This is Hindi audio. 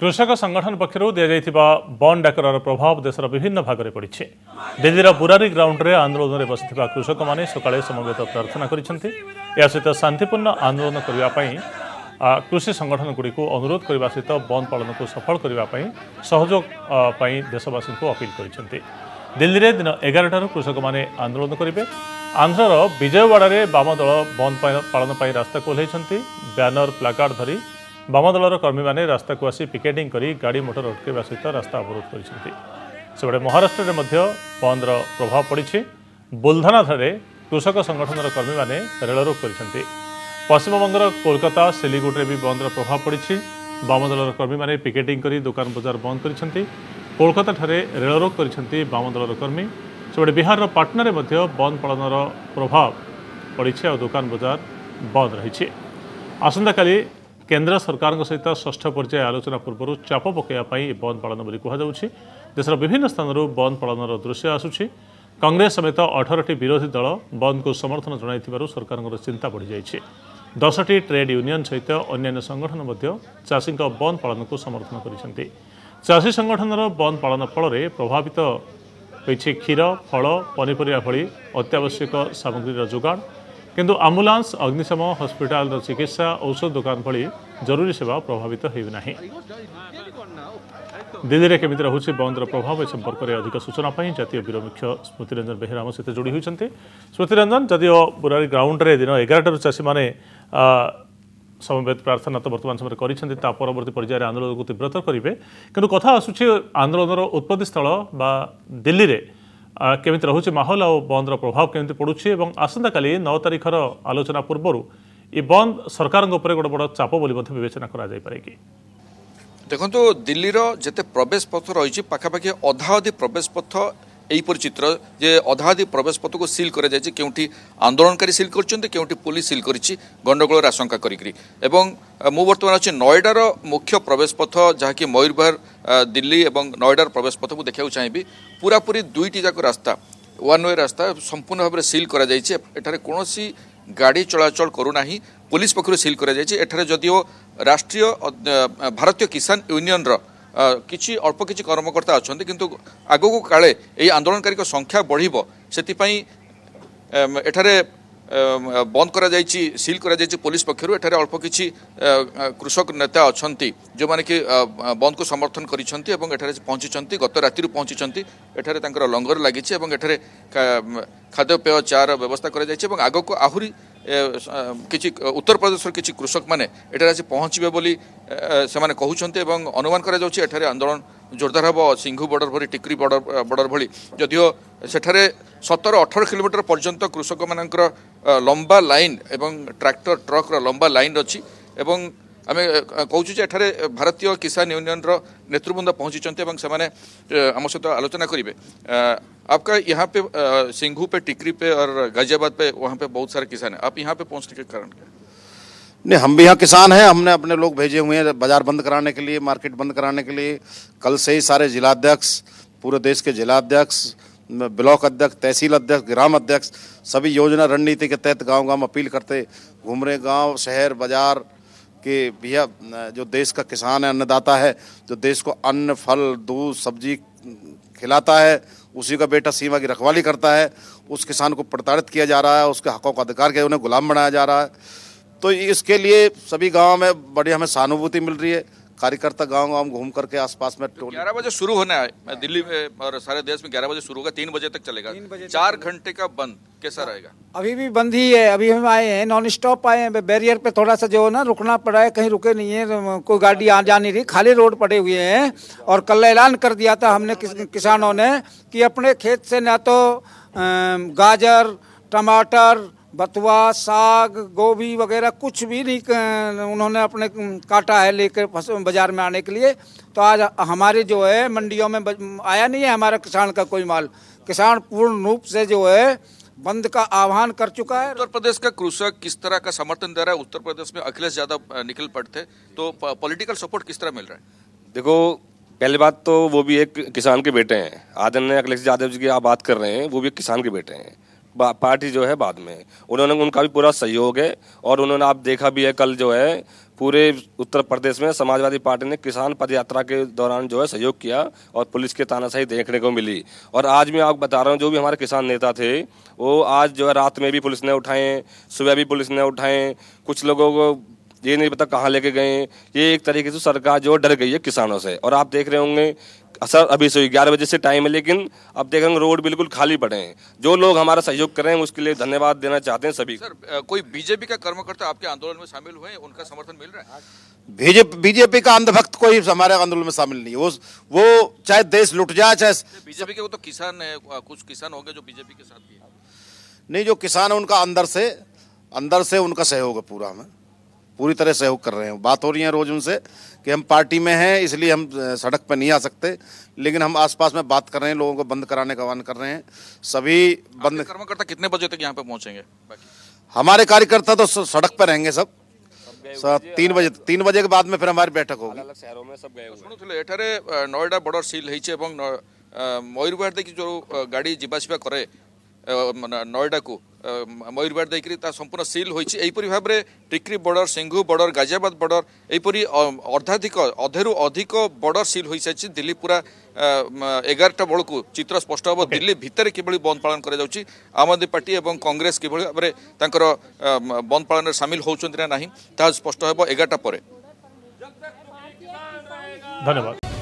କୃଷକ ସଂଗଠନ ପକ୍ଷରୁ ଦିଆଯାଇଥିବା ବନ୍ଦ ଡାକରାର ପ୍ରଭାବ ଦେଶର ବିଭିନ୍ନ ଭାଗରେ ପଡ଼ିଛି ଦିଲ୍ଲୀର ବୁରାରୀ ଗ୍ରାଉଣ୍ଡରେ ଆନ୍ଦୋଳନରେ ବସିଥିବା କୃଷକମାନେ ସକାଳେ ସମବେତ ପ୍ରାର୍ଥନା କରିଛନ୍ତି ଏହା ସହିତ ଶାନ୍ତିପୂର୍ଣ୍ଣ ଆନ୍ଦୋଳନ କରିବା ପାଇଁ କୃଷି ସଂଗଠନଗୁଡ଼ିକୁ ଅନୁରୋଧ କରିବା ସହିତ ବନ୍ଦ ପାଳନକୁ ସଫଳ କରିବା ପାଇଁ ସହଯୋଗ ପାଇଁ ଦେଶବାସୀଙ୍କୁ ଅପିଲ କରିଛନ୍ତି ଦିଲ୍ଲୀରେ ଦିନ ଏଗାରଟାରୁ କୃଷକମାନେ ଆନ୍ଦୋଳନ କରିବେ ଆନ୍ଧ୍ରର ବିଜୟୱାଡ଼ାରେ ବାମ ଦଳ ବନ୍ଦ ପାଳନ ପାଇଁ ରାସ୍ତାକୁ ଓହ୍ଲାଇଛନ୍ତି ବ୍ୟାନର ପ୍ଲାକାର୍ଡ଼ ଧରି ବାମ ଦଳର କର୍ମୀମାନେ ରାସ୍ତାକୁ ଆସି ପିକେଟିଂ କରି ଗାଡ଼ି ମୋଟର ଅଟକାଇବା ସହିତ ରାସ୍ତା ଅବରୋଧ କରିଛନ୍ତି ସେପଟେ ମହାରାଷ୍ଟ୍ରରେ ମଧ୍ୟ ବନ୍ଦର ପ୍ରଭାବ ପଡ଼ିଛି ବୁଲଧାନାଠାରେ କୃଷକ ସଂଗଠନର କର୍ମୀମାନେ ରେଳରୋକ କରିଛନ୍ତି ପଶ୍ଚିମବଙ୍ଗର କୋଲକାତା ସିଲିଗୁଡ଼ିରେ ବି ବନ୍ଦର ପ୍ରଭାବ ପଡ଼ିଛି ବାମ ଦଳର କର୍ମୀମାନେ ପିକେଟିଂ କରି ଦୋକାନ ବଜାର ବନ୍ଦ କରିଛନ୍ତି କୋଲକାତାଠାରେ ରେଳରୋକ କରିଛନ୍ତି ବାମ ଦଳର କର୍ମୀ ସେପଟେ ବିହାରର ପାଟନାରେ ମଧ୍ୟ ବନ୍ଦ ପାଳନର ପ୍ରଭାବ ପଡ଼ିଛି ଆଉ ଦୋକାନ ବଜାର ବନ୍ଦ ରହିଛି ଆସନ୍ତାକାଲି କେନ୍ଦ୍ର ସରକାରଙ୍କ ସହିତ ଷଷ୍ଠ ପର୍ଯ୍ୟାୟ ଆଲୋଚନା ପୂର୍ବରୁ ଚାପ ପକାଇବା ପାଇଁ ଏହି ବନ୍ଦ ପାଳନ ବୋଲି କୁହାଯାଉଛି ଦେଶର ବିଭିନ୍ନ ସ୍ଥାନରୁ ବନ୍ଦ ପାଳନର ଦୃଶ୍ୟ ଆସୁଛି କଂଗ୍ରେସ ସମେତ ଅଠରଟି ବିରୋଧୀ ଦଳ ବନ୍ଦକୁ ସମର୍ଥନ ଜଣାଇଥିବାରୁ ସରକାରଙ୍କର ଚିନ୍ତା ବଢ଼ିଯାଇଛି ଦଶଟି ଟ୍ରେଡ୍ ୟୁନିୟନ୍ ସହିତ ଅନ୍ୟାନ୍ୟ ସଂଗଠନ ମଧ୍ୟ ଚାଷୀଙ୍କ ବନ୍ଦ ପାଳନକୁ ସମର୍ଥନ କରିଛନ୍ତି ଚାଷୀ ସଂଗଠନର ବନ୍ଦ ପାଳନ ଫଳରେ ପ୍ରଭାବିତ ହୋଇଛି କ୍ଷୀର ଫଳ ପନିପରିବା ଭଳି ଅତ୍ୟାବଶ୍ୟକ ସାମଗ୍ରୀର ଯୋଗାଣ କିନ୍ତୁ ଆମ୍ବୁଲାନ୍ସ ଅଗ୍ନିଶମ ହସ୍ପିଟାଲର ଚିକିତ୍ସା ଔଷଧ ଦୋକାନ ଭଳି ଜରୁରୀ ସେବା ପ୍ରଭାବିତ ହେଉନାହିଁ দিল্লিরে কেমিতি রয়েছে বন্দর প্রভাব এ সম্পর্কের অধিক সূচনা জাতীয় ব্যুরো মুখ্য স্মৃতিরঞ্জন বেহেরা আমার সহ যোড়ি হয়েছেন স্মৃতিরঞ্জন যদিও বুরারি গ্রাউন্ডে দিন এগারোটার চাষী মানে ସମବେତ ପ୍ରାର୍ଥନା ତ ବର୍ତ୍ତମାନ ସମୟରେ କରିଛନ୍ତି ତା ପରବର୍ତ୍ତୀ ପର୍ଯ୍ୟାୟରେ ଆନ୍ଦୋଳନକୁ ତୀବ୍ରତର କରିବେ କିନ୍ତୁ କଥା ଆସୁଛି ଆନ୍ଦୋଳନର ଉତ୍ପତ୍ତି ସ୍ଥଳ ବା ଦିଲ୍ଲୀରେ কেমিতি রয়েছে মাহল আ বন্ধর প্রভাব কেমিতি পড়ুছে এবং আসন্তকালি ন তারিখর আলোচনা পূর্বর এই বন্ধ সরকার উপরে গড় বড় চাপ বলে বিবেচনা করা যাইপারে কি দেখুন দিল্লির যেতে প্রবেশ পথ রয়েছে পাখাপাখি অধাঅধি প্রবেশ পথ এইপরি চিত্র যে অধাধি প্রবেশ পথকু সিল করা যাই কেউটি আন্দোলনকারী সিল করছেন কেউটি পুলিশ সিল করেছি গণ্ডগোলের আশঙ্কা করি এবং মু বর্তমান আছি নয়ডার মুখ্য প্রবেশ পথ যা কি ময়ূরভার দিল্লি এবং নয়ডার প্রবেশ পথকু দেখা চাইবি পুরাপুরি দুইটি যাক রাস্তা ওয়ান ওয়ে রাস্তা সম্পূর্ণ ভাবে সিল করা যাই এখানে কোণী গাড়ি চলাচল করুনা পুলিশ পক্ষ সিল করা যাই এখানে যদিও রাষ্ট্রীয় ভারতীয় কিষান ইউনিয়নর କିଛି ଅଳ୍ପ କିଛି କର୍ମକର୍ତ୍ତା ଅଛନ୍ତି କିନ୍ତୁ ଆଗକୁ କାଳେ ଏହି ଆନ୍ଦୋଳନକାରୀଙ୍କ ସଂଖ୍ୟା ବଢ଼ିବ ସେଥିପାଇଁ ଏଠାରେ ବନ୍ଦ କରାଯାଇଛି ସିଲ୍ କରାଯାଇଛି ପୋଲିସ ପକ୍ଷରୁ ଏଠାରେ ଅଳ୍ପ କିଛି କୃଷକ ନେତା ଅଛନ୍ତି ଯେଉଁମାନେ କି ବନ୍ଦକୁ ସମର୍ଥନ କରିଛନ୍ତି ଏବଂ ଏଠାରେ ପହଞ୍ଚିଛନ୍ତି ଗତ ରାତିରୁ ପହଞ୍ଚିଛନ୍ତି ଏଠାରେ ତାଙ୍କର ଲଙ୍ଗର ଲାଗିଛି ଏବଂ ଏଠାରେ ଖାଦ୍ୟପେୟ ଚା'ର ବ୍ୟବସ୍ଥା କରାଯାଇଛି ଏବଂ ଆଗକୁ ଆହୁରି କିଛି ଉତ୍ତରପ୍ରଦେଶର କିଛି କୃଷକମାନେ ଏଠାରେ ଆସି ପହଞ୍ଚିବେ ବୋଲି ସେମାନେ କହୁଛନ୍ତି ଏବଂ ଅନୁମାନ କରାଯାଉଛି ଏଠାରେ ଆନ୍ଦୋଳନ ଜୋରଦାର ହେବ ସିଂଘୁ ବର୍ଡ଼ର ଭଳି ଟିକ୍ରି ବର୍ଡ଼ର ବର୍ଡ଼ର ଭଳି ଯଦିଓ ସେଠାରେ ସତର ଅଠର କିଲୋମିଟର ପର୍ଯ୍ୟନ୍ତ କୃଷକମାନଙ୍କର ଲମ୍ବା ଲାଇନ୍ ଏବଂ ଟ୍ରାକ୍ଟର ଟ୍ରକ୍ର ଲମ୍ବା ଲାଇନ୍ ଅଛି ଏବଂ आम कौ भारतीय किसान यूनियन रेतृवृंद पहुँची ନେତୃବୃନ୍ଦ आम सहित आलोचना करेंगे आपका यहाँ पे सिंघू पे टिकरी पे और गाजियाबाद पे वहाँ पे बहुत सारे किसान हैं आप यहाँ पे पहुँचने के कारण क्या नहीं हम भी यहाँ किसान हैं हमने अपने लोग भेजे हुए हैं बाजार बंद कराने के लिए मार्केट बंद कराने के लिए कल से ही सारे जिलाध्यक्ष पूरे देश के जिलाध्यक्ष ब्लॉक अध्यक्ष तहसील अध्यक्ष ग्राम अध्यक्ष सभी योजना रणनीति के तहत गांव गांव अपील करते घूम रहे गाँव शहर बाजार कि भैया जो देश का किसान है अन्नदाता है जो देश को अन्न फल दूध सब्जी खिलाता है उसी का बेटा सीमा की रखवाली करता है उस किसान को प्रताड़ित किया जा रहा है उसके हकों का अधिकार किया उन्हें गुलाम बनाया जा रहा है तो इसके लिए सभी गाँव में बड़ी हमें सहानुभूति मिल रही है कार्यकर्ता गांव गांव घूम करके आसपास में टोल ग्यारह बजे शुरू होने मैं दिल्ली में और सारे देश में ग्यारह बजे शुरू होगा तीन बजे तक चलेगा चार घंटे का बंद कैसा रहेगा अभी भी बंद ही है अभी हम आए हैं नॉन स्टॉप आए हैं बैरियर पे थोड़ा सा जो है ना रुकना पड़ा है कहीं रुके नहीं है तो कोई गाड़ी आ जा नहीं रही खाली रोड पड़े हुए हैं और कल ऐलान कर दिया था हमने किसानों ने कि अपने खेत से ना तो गाजर टमाटर बतुआ साग गोभी वगैरह कुछ भी नहीं उन्होंने अपने काटा है लेकर बाजार में आने के लिए तो आज हमारे जो है मंडियों में आया नहीं है हमारा किसान का कोई माल किसान पूर्ण रूप से जो है बंद का आह्वान कर चुका है उत्तर प्रदेश का कृषक किस तरह का समर्थन दे रहा है उत्तर प्रदेश में अखिलेश यादव निकल पड़ते तो पॉलिटिकल सपोर्ट किस तरह मिल रहा है देखो पहली बात तो वो भी एक किसान के बेटे हैं आदरणीय अखिलेश यादव जी की आप बात कर रहे हैं वो भी एक किसान के बेटे हैं पार्टी जो है बाद में उन्होंने उनका भी पूरा सहयोग है और उन्होंने आप देखा भी है कल जो है पूरे उत्तर प्रदेश में समाजवादी पार्टी ने किसान पदयात्रा के दौरान जो है सहयोग किया और पुलिस के तानाशाही देखने को मिली और आज मैं आपको बता रहा हूँ जो भी हमारे किसान नेता थे वो आज जो है रात में भी पुलिस ने उठाए सुबह भी पुलिस ने उठाए कुछ लोगों को ये नहीं पता कहाँ लेके गए ये एक तरीके से सरकार जो डर गई है किसानों से और आप देख रहे होंगे सर अभी सुबह ग्यारह बजे से टाइम है लेकिन अब देखेंगे रोड बिल्कुल खाली पड़े हैं जो लोग हमारा सहयोग कर रहे हैं उसके लिए धन्यवाद देना चाहते हैं सभी सर कोई बीजेपी का कर्मकर्ता आपके आंदोलन में शामिल हुए उनका समर्थन मिल रहा है बीजेपी का अंधभक्त कोई हमारे आंदोलन में शामिल नहीं है वो वो चाहे देश लुट जाए चाहे बीजेपी के वो तो किसान है कुछ किसान हो गए जो बीजेपी के साथ नहीं जो किसान है उनका अंदर से अंदर से उनका सहयोग है पूरा हमें पूरी तरह सहयोग कर रहे हैं बात हो रही है रोज़ उनसे कि हम पार्टी में हैं इसलिए हम सड़क पर नहीं आ सकते लेकिन हम आसपास में बात कर रहे हैं लोगों को बंद कराने का आह्वान कर रहे हैं सभी बंद कर्मकर्ता कितने बजे तक यहाँ पर पहुँचेंगे हमारे कार्यकर्ता तो सड़क पर रहेंगे सब तीन बजे तीन बजे के बाद में फिर हमारी बैठक होगी शहरों में सब गए ଏଠାରେ ନଏଡ଼ା ବର୍ଡର ସିଲ୍ ହେଇଛି ଏବଂ ମୟୂରଭଞ୍ଜ ଦେଇକି ଯେଉଁ ଗାଡ଼ି ଯିବାଆସିବା ময়ূরবাট দিয়ে তা সম্পূর্ণ সিল হয়েছে এইপরি ভাবে টিক্রি বর্ডর সিংহু বর্ডর গাজিয়াবাদ বর্ডর এইপরি অর্ধাধিক অধেরু অধিক বর্ডর সিল হয়ে সারিছে দিল্লি পুরা এগারোটা বেড়ে চিত্র স্পষ্ট হব দিল্লি ভিতরে কিভাবে বন্ধ পাাল করা যাচ্ছে আম আদমি পার্টি এবং কংগ্রেস কিভাবে ভাবে তাঁর বন্ধ পাালের সামিল হচ্ছেন না তা স্পষ্ট হব এগারটা পরে ধন্যবাদ